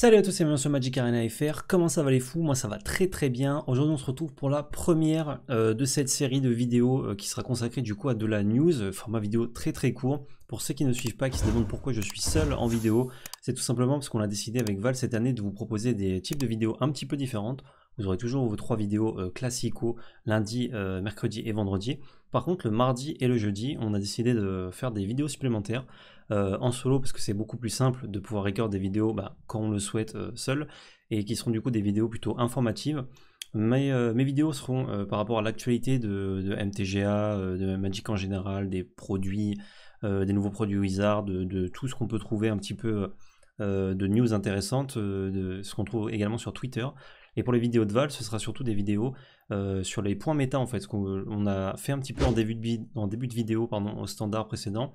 Salut à tous, et bienvenue sur Magic Arena FR. Comment ça va les fous Moi ça va très très bien. Aujourd'hui on se retrouve pour la première euh, de cette série de vidéos euh, qui sera consacrée du coup à de la news, format vidéo très très court. Pour ceux qui ne suivent pas, qui se demandent pourquoi je suis seul en vidéo, c'est tout simplement parce qu'on a décidé avec Val cette année de vous proposer des types de vidéos un petit peu différentes vous aurez toujours vos trois vidéos classiques, euh, classico lundi, euh, mercredi et vendredi. Par contre, le mardi et le jeudi, on a décidé de faire des vidéos supplémentaires euh, en solo parce que c'est beaucoup plus simple de pouvoir record des vidéos bah, quand on le souhaite seul et qui seront du coup des vidéos plutôt informatives. mes vidéos seront par rapport à l'actualité de, MTGA, de Magic en général, des produits, des nouveaux produits Wizard, de, tout ce qu'on peut trouver un petit peu de news intéressantes, de ce qu'on trouve également sur Twitter. Et pour les vidéos de Val, ce sera surtout des vidéos euh, sur les points méta en fait, ce qu'on a fait un petit peu en début de, vidéo au standard précédent.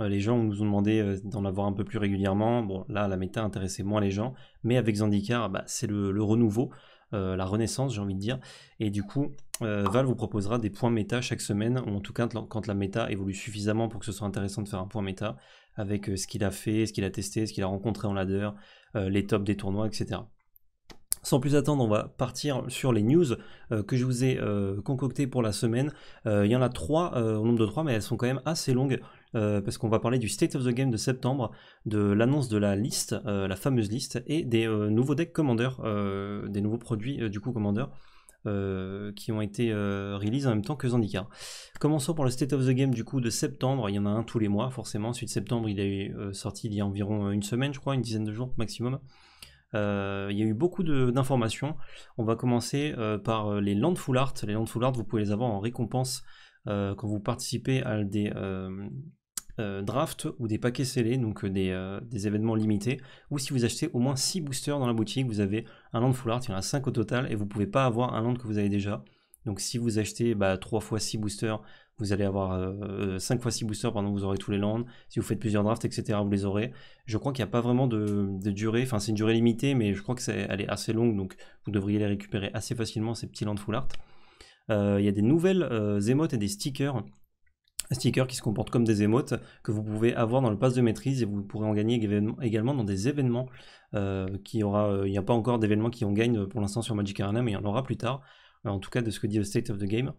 Euh, les gens nous ont demandé euh, d'en avoir un peu plus régulièrement. Bon, là, la méta intéressait moins les gens, mais avec Zandikar, bah, c'est le, le, renouveau, la renaissance, j'ai envie de dire. Et du coup, Val vous proposera des points méta chaque semaine, ou en tout cas quand la méta évolue suffisamment pour que ce soit intéressant de faire un point méta avec ce qu'il a fait, ce qu'il a testé, ce qu'il a rencontré en ladder, les tops des tournois, etc. Sans plus attendre, on va partir sur les news euh, que je vous ai euh, concoctées pour la semaine. Euh, il y en a trois, au nombre de trois, mais elles sont quand même assez longues. parce qu'on va parler du State of the Game de septembre, de l'annonce de la liste, la fameuse liste, et des nouveaux decks Commander, des nouveaux produits du coup Commander. qui ont été euh, en même temps que Zendikar. Commençons par le State of the Game du coup de septembre, il y en a un tous les mois forcément, celui de septembre il est sorti il y a environ une semaine je crois, une dizaine de jours maximum. Euh, il y a eu beaucoup d'informations. On va commencer euh, par euh, les Land Full Art. Les Land Full Art, vous pouvez les avoir en récompense quand vous participez à des drafts ou des paquets scellés, donc des, événements limités. Ou si vous achetez au moins 6 boosters dans la boutique, vous avez un Land Full Art. Il y en a 5 au total et vous ne pouvez pas avoir un Land que vous avez déjà. Donc si vous achetez 3 bah, fois 6 boosters, vous allez avoir 5 euh, euh, fois 6 boosters, pendant vous aurez tous les lands. Si vous faites plusieurs drafts, etc., vous les aurez. Je crois qu'il n'y a pas vraiment de, durée, enfin c'est une durée limitée, mais je crois que est, elle est assez longue, donc vous devriez les récupérer assez facilement, ces petits lands full art. Euh, il y a des nouvelles émotes et des stickers stickers qui se comportent comme des émotes que vous pouvez avoir dans le pass de maîtrise et vous pourrez en gagner également dans des événements qui aura il n'y a pas encore d'événements qui en gagnent pour l'instant sur Magic Arena mais il y en aura plus tard en tout cas de ce que dit le State of the Game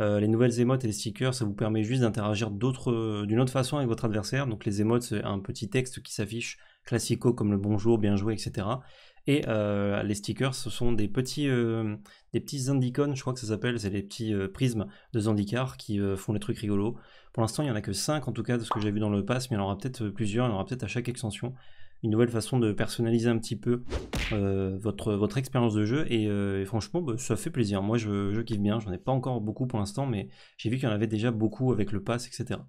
euh, les nouvelles émotes et les stickers, ça vous permet juste d'interagir euh, d'une autre façon avec votre adversaire. Donc les émotes, c'est un petit texte qui s'affiche classico comme le bonjour, bien joué, etc. Et euh, les stickers, ce sont des petits, des petits je crois que ça s'appelle, c'est les petits prismes de zandicards qui font des trucs rigolos. Pour l'instant, il n'y en a que 5 en tout cas de ce que j'ai vu dans le pass, mais il y en aura peut-être plusieurs, il y en aura peut-être à chaque extension une nouvelle façon de personnaliser un petit peu euh, votre, votre expérience de jeu. Et, euh, franchement, bah, ça fait plaisir. Moi, je, kiffe bien. J'en ai pas encore beaucoup pour l'instant, mais j'ai vu qu'il y en avait déjà beaucoup avec le pass, etc.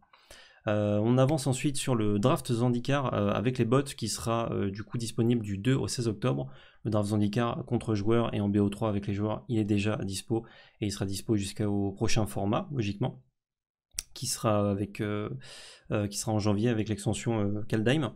Euh, on avance ensuite sur le draft Zandikar avec les bots qui sera du coup disponible du 2 au 16 octobre. Le draft Zandikar contre joueurs et en BO3 avec les joueurs, il est déjà à dispo et il sera dispo jusqu'au prochain format, logiquement, qui sera, avec, qui sera en janvier avec l'extension Kaldheim.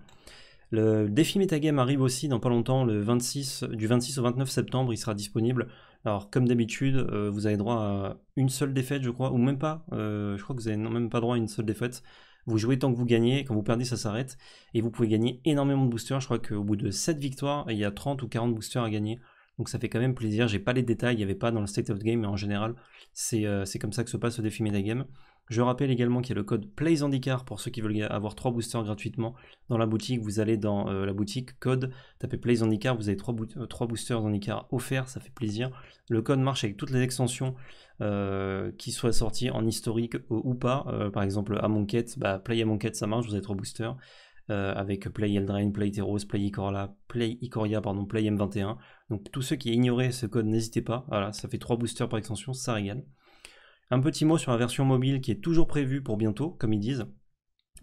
Le défi Metagame arrive aussi dans pas longtemps, le 26, du 26 au 29 septembre, il sera disponible. Alors comme d'habitude, euh, vous avez droit à une seule défaite, je crois, ou même pas. Euh, je crois que vous n'avez même pas droit à une seule défaite. Vous jouez tant que vous gagnez, quand vous perdez, ça s'arrête. Et vous pouvez gagner énormément de boosters. Je crois qu'au bout de 7 victoires, il y a 30 ou 40 boosters à gagner. Donc ça fait quand même plaisir. J'ai pas les détails, il n'y avait pas dans le State of the Game, mais en général, c'est euh, comme ça que se passe le défi Metagame. Je rappelle également qu'il y a le code PLAYSANDICAR pour ceux qui veulent avoir trois boosters gratuitement dans la boutique. Vous allez dans euh, la boutique code, tapez PLAYSANDICAR, vous avez euh, trois, boosters handicap offerts, ça fait plaisir. Le code marche avec toutes les extensions euh, qui soient sorties en historique ou, pas. par exemple, Amonkhet, bah, Play ça marche, vous avez trois boosters. avec Play Eldrain, Play Teros, Play Play Icoria, pardon, Play M21. Donc tous ceux qui ignoraient ce code, n'hésitez pas. Voilà, ça fait trois boosters par extension, ça régale. Un petit mot sur la version mobile qui est toujours prévue pour bientôt, comme ils disent,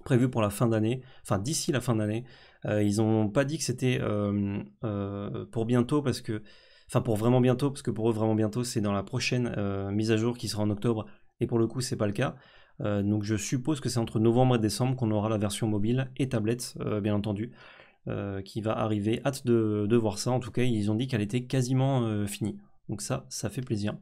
prévue pour la fin d'année, enfin d'ici la fin d'année. Euh, ils n'ont pas dit que c'était euh, euh, pour bientôt parce que, enfin pour vraiment bientôt, parce que pour eux vraiment bientôt c'est dans la prochaine mise à jour qui sera en octobre et pour le coup c'est pas le cas. donc je suppose que c'est entre novembre et décembre qu'on aura la version mobile et tablette, bien entendu, qui va arriver. Hâte de, voir ça. En tout cas, ils ont dit qu'elle était quasiment finie. Donc ça, ça fait plaisir.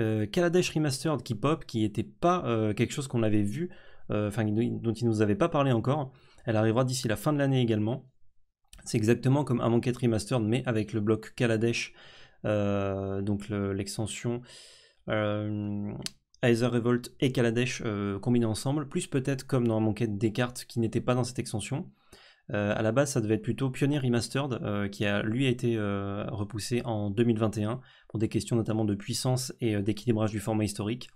Euh, Kaladesh Remastered qui pop, qui n'était pas euh, quelque chose qu'on avait vu, euh, enfin dont il nous avait pas parlé encore. Elle arrivera d'ici la fin de l'année également. C'est exactement comme un Manquette Remastered, mais avec le bloc Kaladesh, donc l'extension. either Revolt et Kaladesh combinés ensemble, plus peut-être comme dans des Descartes qui n'était pas dans cette extension. A euh, à la base, ça devait être plutôt Pioneer Remastered, euh, qui a lui a été euh, repoussé en 2021 pour des questions notamment de puissance et d'équilibrage du format historique,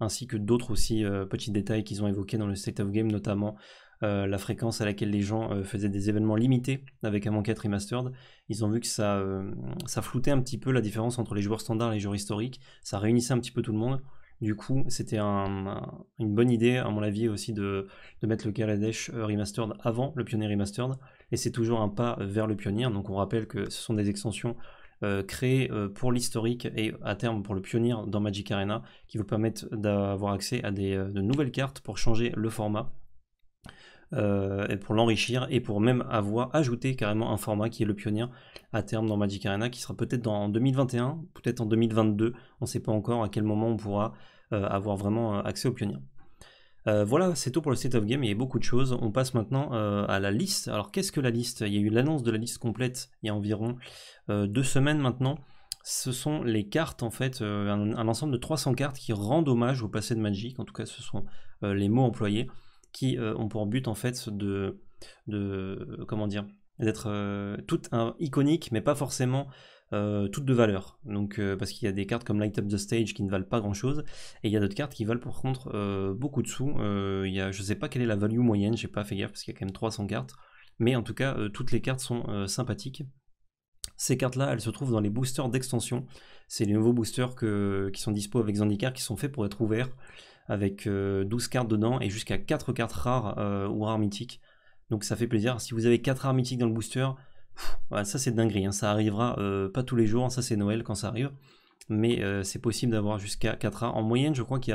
ainsi que d'autres aussi petits détails qu'ils ont évoqués dans le State of Game, notamment la fréquence à laquelle les gens faisaient des événements limités avec un remastered. Ils ont vu que ça, ça floutait un petit peu la différence entre les joueurs standards et les joueurs historiques, ça réunissait un petit peu tout le monde. Du coup, c'était une bonne idée, à mon avis, aussi de, mettre le Kaladesh euh, Remastered avant le Pionnier Remastered. Et c'est toujours un pas vers le Pionnier. Donc on rappelle que ce sont des extensions euh, créées euh, pour l'historique et à terme pour le Pionnier dans Magic Arena qui vous permettent d'avoir accès à de nouvelles cartes pour changer le format euh, pour l'enrichir et pour même avoir ajouté carrément un format qui est le pionnier à terme dans Magic Arena, qui sera peut-être en 2021, peut-être en 2022. On ne sait pas encore à quel moment on pourra euh, avoir vraiment euh, accès au pionnier. voilà, c'est tout pour le State of Game, il y a beaucoup de choses. On passe maintenant à la liste. Alors qu'est-ce que la liste Il y a eu l'annonce de la liste complète il y a environ deux semaines maintenant. Ce sont les cartes, en fait, un, un, ensemble de 300 cartes qui rendent hommage au passé de Magic. En tout cas, ce sont les mots employés qui euh, ont pour but en fait de, de euh, comment dire, d'être euh, toutes hein, iconiques, mais pas forcément toutes de valeur. Donc, parce qu'il y a des cartes comme Light Up the Stage qui ne valent pas grand chose, et il y a d'autres cartes qui valent pour contre beaucoup de sous. il y je sais pas quelle est la value moyenne, j'ai pas fait gaffe parce qu'il y a quand même 300 cartes, mais en tout cas, toutes les cartes sont sympathiques. Ces cartes-là, elles se trouvent dans les boosters d'extension. C'est les nouveaux boosters que, qui sont dispo avec Zandikar qui sont faits pour être ouverts avec 12 euh, cartes dedans et jusqu'à 4 cartes rares euh, ou rares mythiques. Donc ça fait plaisir. Si vous avez 4 rares mythiques dans le booster, ça c'est dinguerie. Hein. Ça arrivera euh, pas tous les jours, ça c'est Noël quand ça arrive. Mais c'est possible d'avoir jusqu'à 4 rares. En moyenne, je crois qu'il y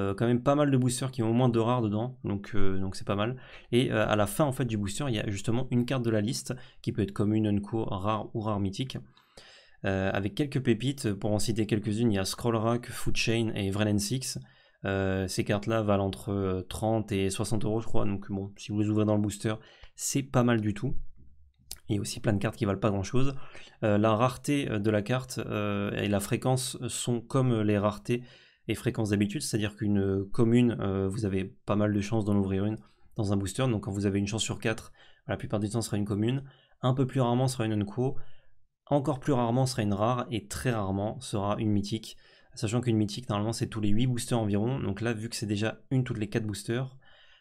a quand même pas mal de boosters qui ont au moins 2 rares dedans, donc donc c'est pas mal. Et à la fin en fait du booster, il y a justement une carte de la liste qui peut être commune, unco, rare ou rare mythique. avec quelques pépites, pour en citer quelques-unes, il y a Scrollrack, Food Chain et Vrelen 6. Euh, ces cartes-là valent entre 30 euh, et 60 euros, je crois. Donc, bon, si vous les ouvrez dans le booster, c'est pas mal du tout. Il y a aussi plein de cartes qui valent pas grand chose. Euh, la rareté de la carte et la fréquence sont comme les raretés et fréquences d'habitude, c'est-à-dire qu'une commune, vous avez pas mal de chances d'en ouvrir une dans un booster. Donc, quand vous avez une chance sur 4, la plupart du temps, ce sera une commune. Un peu plus rarement, ce sera une unco. Encore plus rarement, ce sera une rare. Et très rarement, sera une mythique. Sachant qu'une mythique, normalement, c'est tous les 8 boosters environ. Donc là, vu que c'est déjà une toutes les 4 boosters,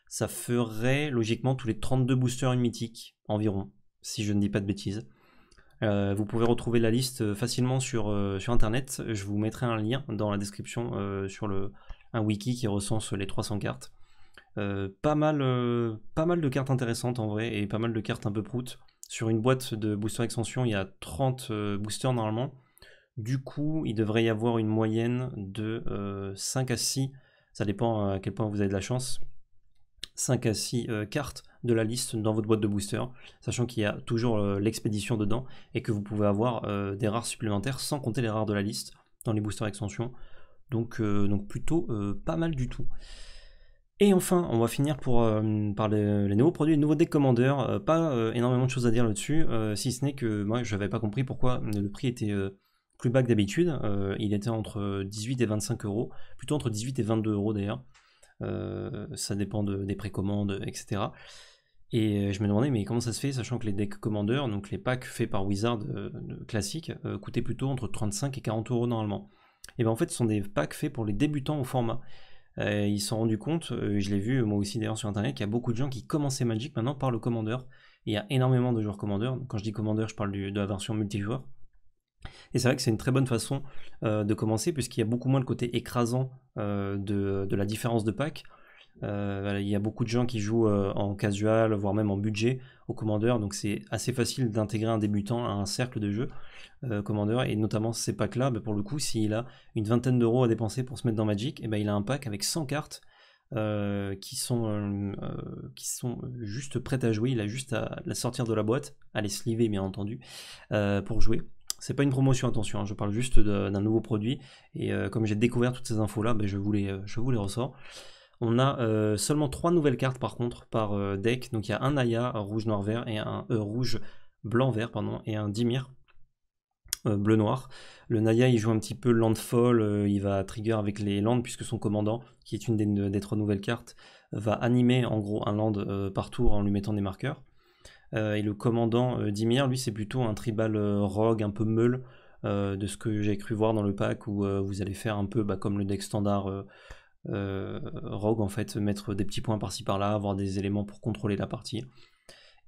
ça ferait logiquement tous les 32 boosters une mythique environ, si je ne dis pas de bêtises. Euh, vous pouvez retrouver la liste euh, facilement sur, euh, sur internet. Je vous mettrai un lien dans la description sur le, un wiki qui recense les 300 cartes. pas, mal, pas mal de cartes intéressantes en vrai et pas mal de cartes un peu proutes. Sur une boîte de booster extension, il y a 30 boosters normalement. Du coup, il devrait y avoir une moyenne de 5 euh, à 6, ça dépend à quel point vous avez de la chance, 5 à 6 euh, cartes de la liste dans votre boîte de booster, sachant qu'il y a toujours euh, l'expédition dedans et que vous pouvez avoir des rares supplémentaires sans compter les rares de la liste dans les boosters extensions. Donc, donc plutôt pas mal du tout. Et enfin, on va finir pour, par les, nouveaux produits, les nouveaux deck commandeurs. pas énormément de choses à dire là-dessus, si ce n'est que moi, je n'avais pas compris pourquoi le prix était plus bas que d'habitude, euh, il était entre 18 et 25 euros, plutôt entre 18 et 22 euros d'ailleurs. Euh, ça dépend des précommandes, etc. Et euh, je me demandais, mais comment ça se fait, sachant que les decks commandeurs, donc les packs faits par Wizard classique, classiques, coûtaient plutôt entre 35 et 40 euros normalement. Et bien en fait, ce sont des packs faits pour les débutants au format. ils se sont rendus compte, je l'ai vu moi aussi d'ailleurs sur internet, qu'il y a beaucoup de gens qui commençaient Magic maintenant par le commandeur. Il y a énormément de joueurs commandeurs. quand je dis commandeur, je parle de la version multijoueur. Et c'est vrai que c'est une très bonne façon euh, de commencer puisqu'il y a beaucoup moins le côté écrasant euh, de, la différence de pack. Euh, il y a beaucoup de gens qui jouent en casual, voire même en budget au commandeur, donc c'est assez facile d'intégrer un débutant à un cercle de jeu commandeur, et notamment ces packs-là, bah, pour le coup, s'il a une vingtaine d'euros à dépenser pour se mettre dans Magic, et eh ben, il a un pack avec 100 cartes qui, sont, qui sont juste prêtes à jouer, il a juste à la sortir de la boîte, à les sliver bien entendu, pour jouer. C'est pas une promotion, attention, hein, je parle juste d'un nouveau produit. Et euh, comme j'ai découvert toutes ces infos-là, ben, je, vous les, euh, je ressors. On a euh, seulement trois nouvelles cartes par contre par deck. Donc il y a un Naya rouge noir vert et un rouge blanc vert pardon et un Dimir bleu noir. Le Naya il joue un petit peu Landfall, il va trigger avec les lands puisque son commandant, qui est une des, des trois nouvelles cartes, va animer en gros un land par tour en lui mettant des marqueurs. Euh, et le commandant euh, Dimir, lui, c'est plutôt un tribal euh, rogue, un peu meule, de ce que j'ai cru voir dans le pack, où vous allez faire un peu bah, comme le deck standard. rogue en fait, mettre des petits points par-ci par-là, avoir des éléments pour contrôler la partie,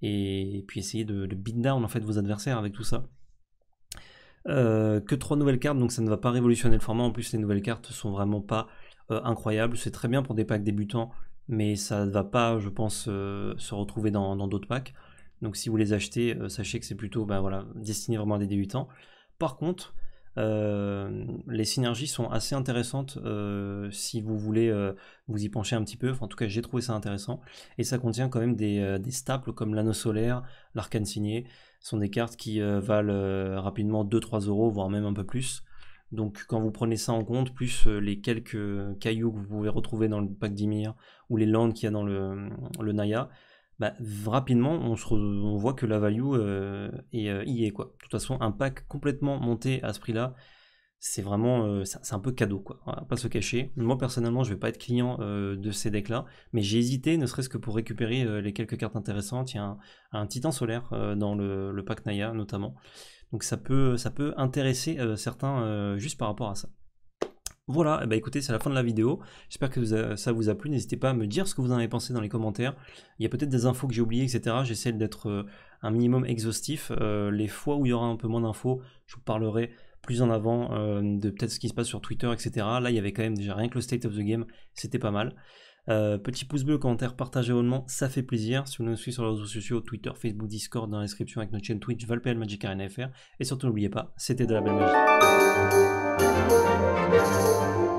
et, puis essayer de, le beat en fait vos adversaires avec tout ça. que trois nouvelles cartes, donc ça ne va pas révolutionner le format. En plus, les nouvelles cartes sont vraiment pas incroyables. C'est très bien pour des packs débutants, mais ça ne va pas, je pense, se retrouver dans d'autres packs. Donc si vous les achetez, euh, sachez que c'est plutôt ben, voilà, destiné vraiment à des débutants. Par contre, euh, les synergies sont assez intéressantes euh, si vous voulez vous y pencher un petit peu. en tout cas, j'ai trouvé ça intéressant. Et ça contient quand même des, staples comme l'anneau solaire, l'arcane signé. Ce sont des cartes qui valent rapidement 2-3 euros, voire même un peu plus. Donc quand vous prenez ça en compte, plus les quelques cailloux que vous pouvez retrouver dans le pack d'Imir ou les landes qu'il y a dans le, le Naya, bah, rapidement, on, se voit que la value euh, est, y euh, est. Quoi. De toute façon, un pack complètement monté à ce prix-là, c'est vraiment euh, c'est un peu cadeau. Quoi. pas se cacher. Moi, personnellement, je ne vais pas être client de ces decks-là, mais j'ai hésité, ne serait-ce que pour récupérer les quelques cartes intéressantes. Il y a un, titan solaire dans le, le, pack Naya, notamment. Donc ça peut, ça peut intéresser certains juste par rapport à ça. Voilà, eh ben, écoutez, c'est la fin de la vidéo. J'espère que ça vous a plu. N'hésitez pas à me dire ce que vous en avez pensé dans les commentaires. Il y a peut-être des infos que j'ai oubliées, etc. J'essaie d'être euh, un minimum exhaustif. Euh, les fois où il y aura un peu moins d'infos, je vous parlerai plus en avant euh, de peut-être ce qui se passe sur Twitter, etc. Là, il y avait quand même déjà rien que le state of the game, c'était pas mal. petit pouce bleu, commentaire, partage, abonnement, ça fait plaisir. Si vous nous suivez sur les réseaux sociaux, Twitter, Facebook, Discord, dans la description avec notre chaîne Twitch, ValPL Magic FR, Et surtout, n'oubliez pas, c'était de la belle magie. Música